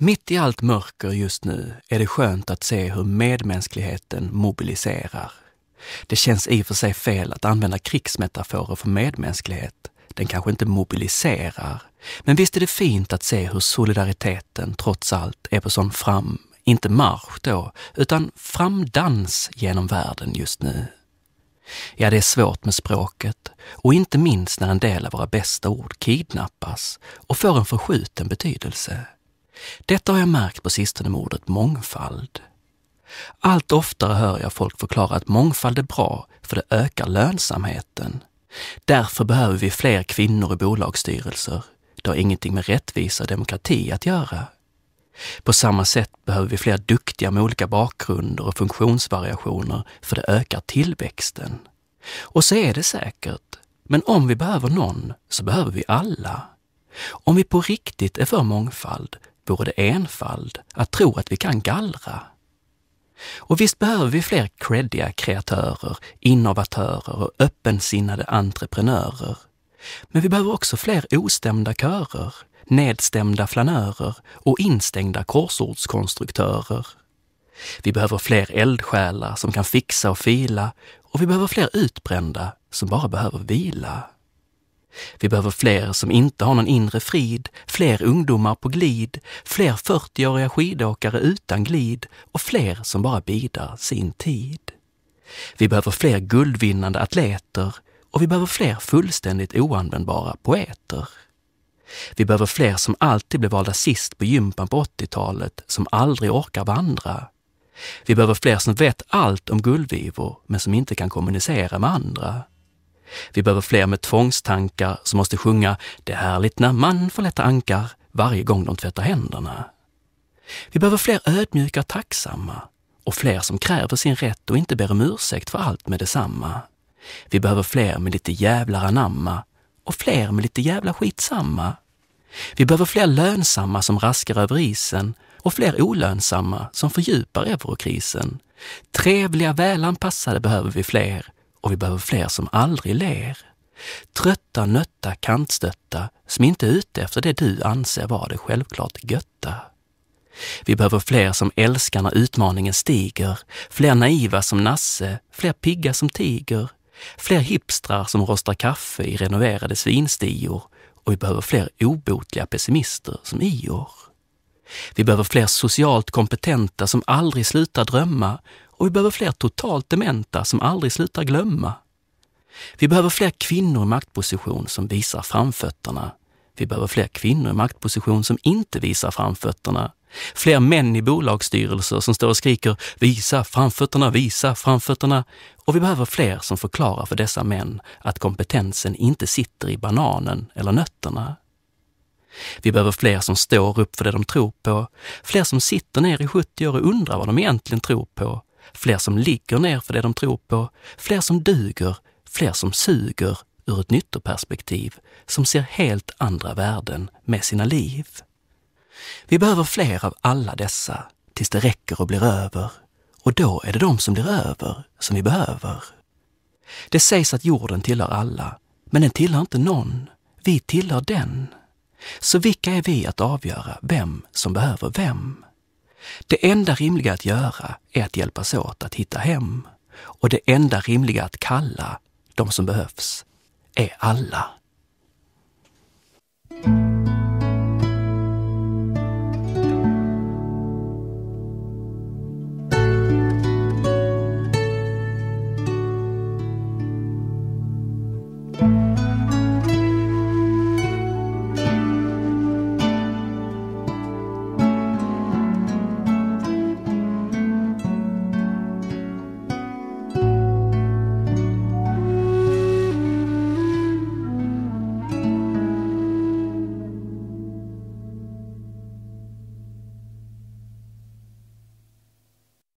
Mitt i allt mörker just nu är det skönt att se hur medmänskligheten mobiliserar. Det känns i och för sig fel att använda krigsmetaforer för medmänsklighet. Den kanske inte mobiliserar. Men visst är det fint att se hur solidariteten trots allt är på sån fram, inte marsch då, utan framdans genom världen just nu. Ja, det är svårt med språket och inte minst när en del av våra bästa ord kidnappas och får en förskjuten betydelse. Detta har jag märkt på sistone med ordet mångfald. Allt oftare hör jag folk förklara att mångfald är bra för det ökar lönsamheten. Därför behöver vi fler kvinnor i bolagsstyrelser. Det har ingenting med rättvisa och demokrati att göra. På samma sätt behöver vi fler duktiga med olika bakgrunder och funktionsvariationer för det ökar tillväxten. Och så är det säkert. Men om vi behöver någon så behöver vi alla. Om vi på riktigt är för mångfald vore det enfald att tro att vi kan gallra. Och visst behöver vi fler creddiga kreatörer, innovatörer och öppensinnade entreprenörer. Men vi behöver också fler ostämda körer, nedstämda flanörer och instängda korsordskonstruktörer. Vi behöver fler eldsjälar som kan fixa och fila och vi behöver fler utbrända som bara behöver vila. Vi behöver fler som inte har någon inre frid, fler ungdomar på glid, fler 40-åriga skidåkare utan glid och fler som bara bidar sin tid. Vi behöver fler guldvinnande atleter och vi behöver fler fullständigt oanvändbara poeter. Vi behöver fler som alltid blev valda sist på gympan på 80-talet, som aldrig orkar vandra. Vi behöver fler som vet allt om guldvivor, men som inte kan kommunicera med andra. Vi behöver fler med tvångstankar som måste sjunga Det är härligt när man får lätta ankar varje gång de tvättar händerna. Vi behöver fler ödmjuka och tacksamma och fler som kräver sin rätt och inte ber om ursäkt för allt med detsamma. Vi behöver fler med lite jävlar anamma och fler med lite jävla skitsamma. Vi behöver fler lönsamma som raskar över isen och fler olönsamma som fördjupar eurokrisen. Trevliga, välanpassade behöver vi fler och vi behöver fler som aldrig ler. Trötta, nötta, kantstötta som inte är ute efter det du anser vara det självklart götta. Vi behöver fler som älskar när utmaningen stiger, fler naiva som Nasse, fler pigga som Tiger, fler hipstrar som rostar kaffe i renoverade svinstior och vi behöver fler obotliga pessimister som Ior. Vi behöver fler socialt kompetenta som aldrig slutar drömma och vi behöver fler totalt dementa som aldrig slutar glömma. Vi behöver fler kvinnor i maktposition som visar framfötterna. Vi behöver fler kvinnor i maktposition som inte visar framfötterna. Fler män i bolagsstyrelser som står och skriker “visa framfötterna, visa framfötterna” och vi behöver fler som förklarar för dessa män att kompetensen inte sitter i bananen eller nötterna. Vi behöver fler som står upp för det de tror på, fler som sitter ner i 70 år och undrar vad de egentligen tror på fler som ligger ner för det de tror på, fler som duger, fler som suger ur ett nyttoperspektiv, som ser helt andra värden med sina liv. Vi behöver fler av alla dessa tills det räcker och blir över. Och då är det de som blir över som vi behöver. Det sägs att jorden tillhör alla, men den tillhör inte någon. Vi tillhör den. Så vilka är vi att avgöra vem som behöver vem? Det enda rimliga att göra är att hjälpas åt att hitta hem. Och det enda rimliga att kalla de som behövs är alla.